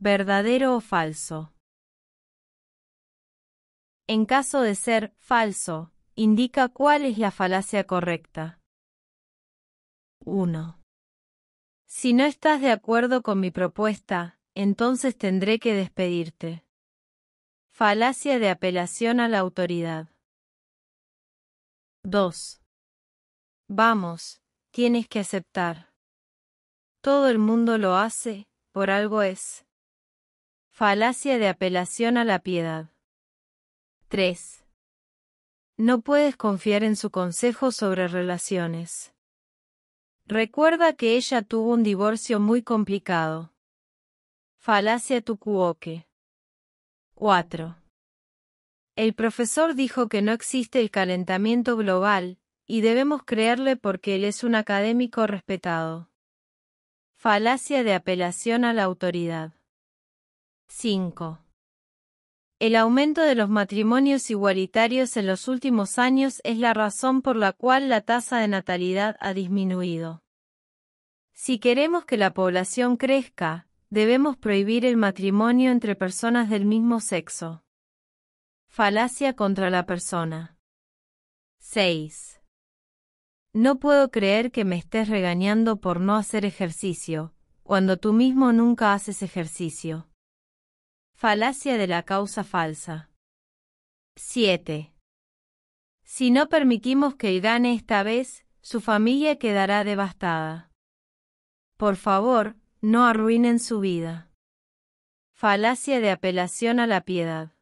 verdadero o falso. En caso de ser falso, indica cuál es la falacia correcta. 1. Si no estás de acuerdo con mi propuesta, entonces tendré que despedirte. Falacia de apelación a la autoridad. 2. Vamos, tienes que aceptar. Todo el mundo lo hace, por algo es. Falacia de apelación a la piedad. 3. No puedes confiar en su consejo sobre relaciones. Recuerda que ella tuvo un divorcio muy complicado. Falacia Tukuoke. 4. El profesor dijo que no existe el calentamiento global, y debemos creerle porque él es un académico respetado. Falacia de apelación a la autoridad. 5. El aumento de los matrimonios igualitarios en los últimos años es la razón por la cual la tasa de natalidad ha disminuido. Si queremos que la población crezca, debemos prohibir el matrimonio entre personas del mismo sexo. Falacia contra la persona. 6. No puedo creer que me estés regañando por no hacer ejercicio, cuando tú mismo nunca haces ejercicio. Falacia de la causa falsa. 7. Si no permitimos que gane esta vez, su familia quedará devastada. Por favor, no arruinen su vida. Falacia de apelación a la piedad.